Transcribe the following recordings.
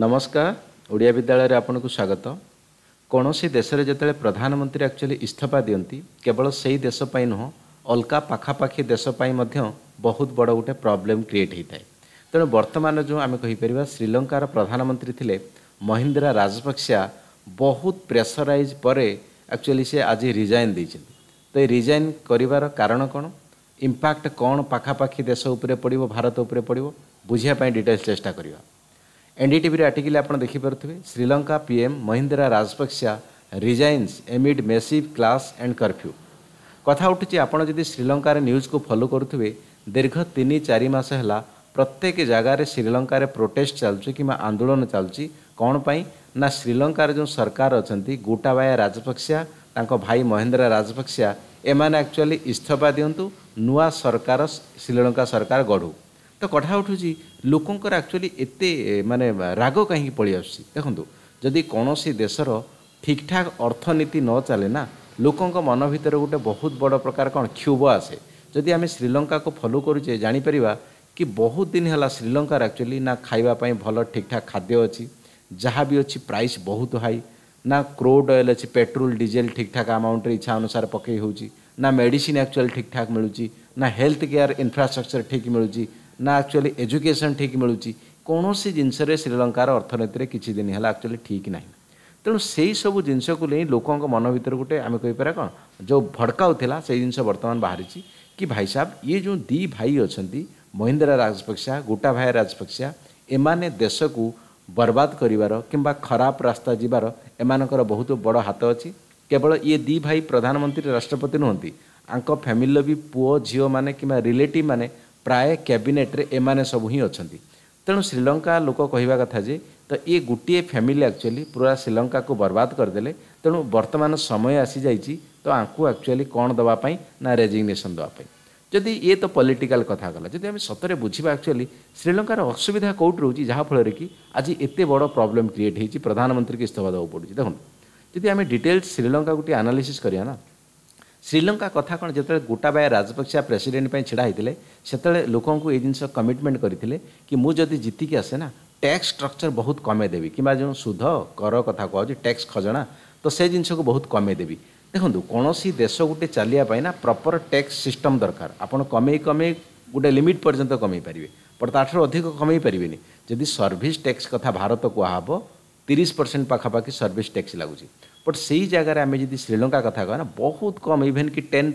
ନମସ୍କାର ଓଡ଼ିଆ ବିଦ୍ୟାଳୟରେ ଆପଣଙ୍କୁ ସ୍ୱାଗତ କୌଣସି ଦେଶରେ ଯେତେବେଳେ ପ୍ରଧାନମନ୍ତ୍ରୀ ଆକ୍ଚୁଆଲି ଇସ୍ତଫା ଦିଅନ୍ତି କେବଳ ସେଇ ଦେଶ ପାଇଁ ନୁହଁ ଅଲଗା ପାଖାପାଖି ଦେଶ ପାଇଁ ମଧ୍ୟ ବହୁତ ବଡ଼ ଗୋଟେ ପ୍ରୋବ୍ଲେମ୍ କ୍ରିଏଟ୍ ହୋଇଥାଏ ତେଣୁ ବର୍ତ୍ତମାନ ଯେଉଁ ଆମେ କହିପାରିବା ଶ୍ରୀଲଙ୍କାର ପ୍ରଧାନମନ୍ତ୍ରୀ ଥିଲେ ମହିନ୍ଦ୍ରା ରାଜପକ୍ସା ବହୁତ ପ୍ରେସରାଇଜ୍ ପରେ ଆକ୍ଚୁଆଲି ସେ ଆଜି ରିଜାଇନ୍ ଦେଇଛନ୍ତି ତ ଏ ରିଜାଇନ୍ କରିବାର କାରଣ କ'ଣ ଇମ୍ପାକ୍ଟ କ'ଣ ପାଖାପାଖି ଦେଶ ଉପରେ ପଡ଼ିବ ଭାରତ ଉପରେ ପଡ଼ିବ ବୁଝିବା ପାଇଁ ଡିଟେଲ୍ସ ଚେଷ୍ଟା କରିବା ଏନ୍ଡିଟିଭିରେ ଆର୍ଟିକିଲ୍ ଆପଣ ଦେଖିପାରୁଥିବେ Sri Lanka PM Mahinda Rajapaksa resigns amid massive clash and curfew କଥା ଉଠୁଛି ଆପଣ ଯଦି ଶ୍ରୀଲଙ୍କାରେ ନ୍ୟୁଜ୍କୁ ଫଲୋ କରୁଥିବେ ଦୀର୍ଘ ତିନି ଚାରି ମାସ ହେଲା ପ୍ରତ୍ୟେକ ଜାଗାରେ ଶ୍ରୀଲଙ୍କାରେ ପ୍ରୋଟେଷ୍ଟ ଚାଲୁଛି କିମ୍ବା ଆନ୍ଦୋଳନ ଚାଲୁଛି କ'ଣ ପାଇଁ ନା ଶ୍ରୀଲଙ୍କାରେ ଯେଉଁ ସରକାର ଅଛନ୍ତି ଗୋଟାବାୟା ରାଜପକ୍ସା ତାଙ୍କ ଭାଇ ମହେନ୍ଦ୍ରା ରାଜପକ୍ସା ଏମାନେ ଆକ୍ଚୁଆଲି ଇସ୍ତଫା ଦିଅନ୍ତୁ ନୂଆ ସରକାର ଶ୍ରୀଲଙ୍କା ସରକାର ଗଢ଼ୁ ତ କଥା ଉଠୁଛି ଲୋକଙ୍କର ଆକ୍ଚୁଆଲି ଏତେ ମାନେ ରାଗ କାହିଁକି ପଳେଇ ଆସୁଛି ଦେଖନ୍ତୁ ଯଦି କୌଣସି ଦେଶର ଠିକ୍ଠାକ୍ ଅର୍ଥନୀତି ନ ଚାଲେ ନା ଲୋକଙ୍କ ମନ ଭିତରେ ଗୋଟେ ବହୁତ ବଡ଼ ପ୍ରକାର କ'ଣ କ୍ଷୁବ ଆସେ ଯଦି ଆମେ ଶ୍ରୀଲଙ୍କାକୁ ଫଲୋ କରୁଛେ ଜାଣିପାରିବା କି ବହୁତ ଦିନ ହେଲା ଶ୍ରୀଲଙ୍କାରେ ଆକ୍ଚୁଆଲି ନା ଖାଇବା ପାଇଁ ଭଲ ଠିକ୍ଠାକ୍ ଖାଦ୍ୟ ଅଛି ଯାହା ବି ଅଛି ପ୍ରାଇସ୍ ବହୁତ ହାଇ ନା କ୍ରୋଡ଼୍ ଅଏଲ୍ ଅଛି ପେଟ୍ରୋଲ ଡିଜେଲ ଠିକ୍ଠାକ୍ ଆମାଉଣ୍ଟରେ ଇଚ୍ଛା ଅନୁସାରେ ପକେଇ ହେଉଛି ନା ମେଡ଼ିସିନ୍ ଆକ୍ଚୁଆଲି ଠିକ୍ଠାକ୍ ମିଳୁଛି ନା ହେଲ୍ଥ କେୟାର ଇନଫ୍ରାଷ୍ଟ୍ରକ୍ଚର ଠିକ୍ ମିଳୁଛି ନା ଆକ୍ଚୁଆଲି ଏଜୁକେସନ୍ ଠିକ୍ ମିଳୁଛି କୌଣସି ଜିନିଷରେ ଶ୍ରୀଲଙ୍କାର ଅର୍ଥନୀତିରେ କିଛି ଦିନ ହେଲା ଆକ୍ଚୁଆଲି ଠିକ୍ ନାହିଁ ତେଣୁ ସେହିସବୁ ଜିନିଷକୁ ନେଇ ଲୋକଙ୍କ ମନ ଭିତରେ ଗୋଟେ ଆମେ କହିପାରିବା କ'ଣ ଯେଉଁ ଭଡ଼କାଉଥିଲା ସେଇ ଜିନିଷ ବର୍ତ୍ତମାନ ବାହାରିଛି କି ଭାଇ ସାହେବ ଇଏ ଯେଉଁ ଦୁଇ ଭାଇ ଅଛନ୍ତି ମହିନ୍ଦ୍ରା ରାଜପକ୍ସା ଗୋଟାଭାଇ ରାଜପକ୍ସା ଏମାନେ ଦେଶକୁ ବରବାଦ କରିବାର କିମ୍ବା ଖରାପ ରାସ୍ତା ଯିବାର ଏମାନଙ୍କର ବହୁତ ବଡ଼ ହାତ ଅଛି କେବଳ ଇଏ ଦୁଇ ଭାଇ ପ୍ରଧାନମନ୍ତ୍ରୀ ରାଷ୍ଟ୍ରପତି ନୁହନ୍ତି ଆଙ୍କ ଫ୍ୟାମିଲିର ବି ପୁଅ ଝିଅମାନେ କିମ୍ବା ରିଲେଟିଭ୍ ମାନେ ପ୍ରାୟ କ୍ୟାବିନେଟ୍ରେ ଏମାନେ ସବୁ ହିଁ ଅଛନ୍ତି ତେଣୁ ଶ୍ରୀଲଙ୍କା ଲୋକ କହିବା କଥା ଯେ ତ ଏ ଗୋଟିଏ ଫ୍ୟାମିଲି ଆକ୍ଚୁଆଲି ପୁରା ଶ୍ରୀଲଙ୍କାକୁ ବର୍ବାଦ କରିଦେଲେ ତେଣୁ ବର୍ତ୍ତମାନ ସମୟ ଆସିଯାଇଛି ତ ଆଙ୍କୁ ଆକ୍ଚୁଆଲି କ'ଣ ଦେବା ପାଇଁ ନା ରେଜିଗ୍ନେସନ୍ ଦେବା ପାଇଁ ଯଦି ଇଏ ତ ପଲିଟିକାଲ୍ କଥା ଗଲା ଯଦି ଆମେ ସତରେ ବୁଝିବା ଆକ୍ଚୁଆଲି ଶ୍ରୀଲଙ୍କାର ଅସୁବିଧା କେଉଁଠି ରହୁଛି ଯାହାଫଳରେ କି ଆଜି ଏତେ ବଡ଼ ପ୍ରୋବ୍ଲେମ୍ କ୍ରିଏଟ୍ ହେଇଛି ପ୍ରଧାନମନ୍ତ୍ରୀକି ଇସ୍ତଫା ଦେବାକୁ ପଡ଼ୁଛି ଦେଖନ୍ତୁ ଯଦି ଆମେ ଡିଟେଲ୍ସ ଶ୍ରୀଲଙ୍କା ଗୋଟିଏ ଆନାଲିସିସ୍ କରିବା ନା श्रीलंका कथ कौन जो गोटाबाए राजपक्षा प्रेसीडेट ढड़ा होते से लोक ये जिन कमिटमेंट करते कि मुझे जीतिकी आसे ना टैक्स स्ट्रक्चर बहुत कमेदेवी कि जो सुध कर कथा कह कैक्स खजना तो से जिनस को बहुत कमेदेवी देखो तो कौन सी देश गोटे चलने प्रपर टैक्स सिस्टम दरकार आपड़ कमे कमे गोटे लिमिट पर्यटन कमे पारे बट ताठ अधिक कमे पारे जदि सर्स टैक्स कथा भारत कहब तीस परसेंट पखापाखि सर्विस टैक्स लगुच्छी ବଟ୍ ସେଇ ଜାଗାରେ ଆମେ ଯଦି ଶ୍ରୀଲଙ୍କା କଥା କହିବା ନା ବହୁତ କମ୍ ଇଭେନ୍ କି ଟେନ୍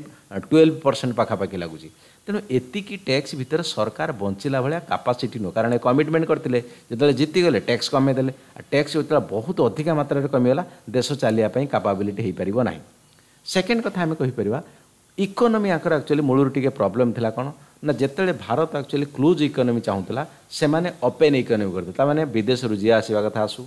ଟୁଏଲ୍ଭ ପରସେଣ୍ଟ ପାଖାପାଖି ଲାଗୁଛି ତେଣୁ ଏତିକି ଟ୍ୟାକ୍ସ ଭିତରେ ସରକାର ବଞ୍ଚିଲା ଭଳିଆ କାପାସିଟି ନୁହଁ କାରଣ କମିଟମେଣ୍ଟ କରିଥିଲେ ଯେତେବେଳେ ଜିତିଗଲେ ଟ୍ୟାକ୍ସ କମେଇ ଦେଲେ ଆଉ ଟ୍ୟାକ୍ସ ଯେତେବେଳେ ବହୁତ ଅଧିକା ମାତ୍ରାରେ କମିଗଲା ଦେଶ ଚାଲିବା ପାଇଁ କାପାବିଲିଟି ହୋଇପାରିବ ନାହିଁ ସେକେଣ୍ଡ କଥା ଆମେ କହିପାରିବା ଇକୋନୋମି ଆଙ୍କର ଆକ୍ଚୁଆଲି ମୂଳରୁ ଟିକେ ପ୍ରୋବ୍ଲେମ୍ ଥିଲା କ'ଣ ନା ଯେତେବେଳେ ଭାରତ ଆକ୍ଚୁଆଲି କ୍ଲୋଜ୍ ଇକୋନୋମି ଚାହୁଁଥିଲା ସେମାନେ ଓପେନ୍ ଇକୋନୋମି କରୁଥିଲେ ତାମାନେ ବିଦେଶରୁ ଯିଏ ଆସିବା କଥା ଆସୁ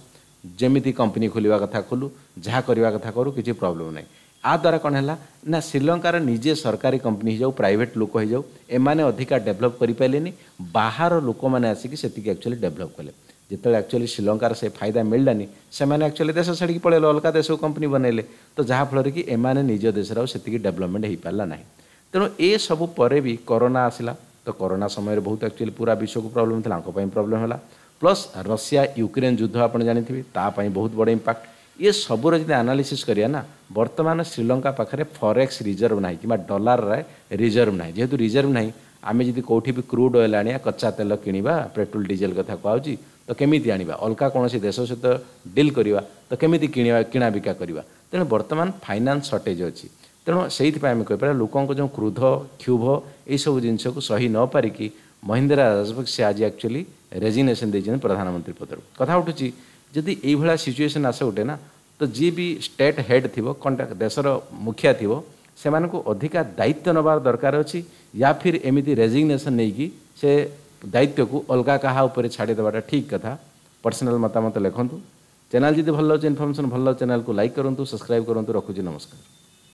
ଯେମିତି କମ୍ପାନୀ ଖୋଲିବା କଥା ଖୋଲୁ ଯାହା କରିବା କଥା କରୁ କିଛି ପ୍ରୋବ୍ଲେମ୍ ନାହିଁ ଆ ଦ୍ୱାରା କ'ଣ ହେଲା ନା ଶ୍ରୀଲଙ୍କାର ନିଜେ ସରକାରୀ କମ୍ପାନୀ ହେଇଯାଉ ପ୍ରାଇଭେଟ୍ ଲୋକ ହୋଇଯାଉ ଏମାନେ ଅଧିକା ଡେଭଲପ୍ କରିପାରିଲେନି ବାହାର ଲୋକମାନେ ଆସିକି ସେତିକି ଆକ୍ଚୁଆଲି ଡେଭଲପ୍ କଲେ ଯେତେବେଳେ ଆକ୍ଚୁଆଲି ଶ୍ରୀଲଙ୍କାର ସେ ଫାଇଦା ମିଳିଲାନି ସେମାନେ ଆକ୍ଚୁଆଲି ଦେଶ ଛାଡ଼ିକି ପଳେଇଲେ ଅଲଗା ଦେଶକୁ କମ୍ପାନୀ ବନେଇଲେ ତ ଯାହାଫଳରେ କି ଏମାନେ ନିଜ ଦେଶରେ ଆଉ ସେତିକି ଡେଭଲପମେଣ୍ଟ ହେଇପାରିଲା ନାହିଁ ତେଣୁ ଏସବୁ ପରେ ବି କରୋନା ଆସିଲା ତ କରୋନା ସମୟରେ ବହୁତ ଆକ୍ଚୁଆଲି ପୁରା ବିଶ୍ୱକୁ ପ୍ରୋବ୍ଲେମ୍ ଥିଲା ଆଙ୍କ ପାଇଁ ପ୍ରୋବ୍ଲେମ୍ ହେଲା प्लस रशिया यूक्रेन युद्ध ଆପଣ ଜାଣିଥିବେ ତା ପାଇଁ ବହୁତ ବଡ଼ ଇମ୍ପାକ୍ଟ ଇଏ ସବୁର ଯଦି ଆନାଲିସିସ୍ କରିବା ନା ବର୍ତ୍ତମାନ ଶ୍ରୀଲଙ୍କା ପାଖରେ ଫରେକ୍ସ ରିଜର୍ଭ ନାହିଁ କିମ୍ବା ଡଲାରରେ ରିଜର୍ଭ ନାହିଁ ଯେହେତୁ ରିଜର୍ଭ ନାହିଁ ଆମେ ଯଦି କେଉଁଠି ବି କ୍ରୁଡ୍ ଅଏଲ୍ ଆଣିବା କଞ୍ଚା ତେଲ କିଣିବା ପେଟ୍ରୋଲ ଡିଜେଲ କଥା କୁହାହେଉଛି ତ କେମିତି ଆଣିବା ଅଲଗା କୌଣସି ଦେଶ ସହିତ ଡିଲ୍ କରିବା ତ କେମିତି କିଣିବା କିଣାବିକା କରିବା ତେଣୁ ବର୍ତ୍ତମାନ ଫାଇନାନ୍ସ ସର୍ଟେଜ୍ ଅଛି ତେଣୁ ସେଇଥିପାଇଁ ଆମେ କହିପାରିବା ଲୋକଙ୍କ ଯେଉଁ କ୍ରୋଧ କ୍ଷୁଭ ଏଇସବୁ ଜିନିଷକୁ ସହି ନ ପାରିକି ମହିନ୍ଦ୍ରା ରାଜପକ୍ଷେ ଆଜି ଆକ୍ଚୁଆଲି ରେଜିଗ୍ନେସନ୍ ଦେଇଛନ୍ତି ପ୍ରଧାନମନ୍ତ୍ରୀ ପଦରୁ କଥା ଉଠୁଛି ଯଦି ଏଇଭଳିଆ ସିଚୁଏସନ୍ ଆସେ ଗୋଟେ ନା ତ ଯିଏ ବି ଷ୍ଟେଟ୍ ହେଡ୍ ଥିବ କଣ୍ଟା ଦେଶର ମୁଖିଆ ଥିବ ସେମାନଙ୍କୁ ଅଧିକା ଦାୟିତ୍ୱ ନେବାର ଦରକାର ଅଛି ୟା ଫିର୍ ଏମିତି ରେଜିଗ୍ନେସନ୍ ନେଇକି ସେ ଦାୟିତ୍ୱକୁ ଅଲଗା କାହା ଉପରେ ଛାଡ଼ିଦେବାଟା ଠିକ୍ କଥା ପର୍ସନାଲ୍ ମତାମତ ଲେଖନ୍ତୁ ଚ୍ୟାନେଲ୍ ଯଦି ଭଲ ଲାଗୁଛି ଇନଫର୍ମେସନ୍ ଭଲ ଚ୍ୟାନେଲ୍କୁ ଲାଇକ୍ କରନ୍ତୁ ସବସ୍କ୍ରାଇବ୍ କରନ୍ତୁ ରଖୁଛି ନମସ୍କାର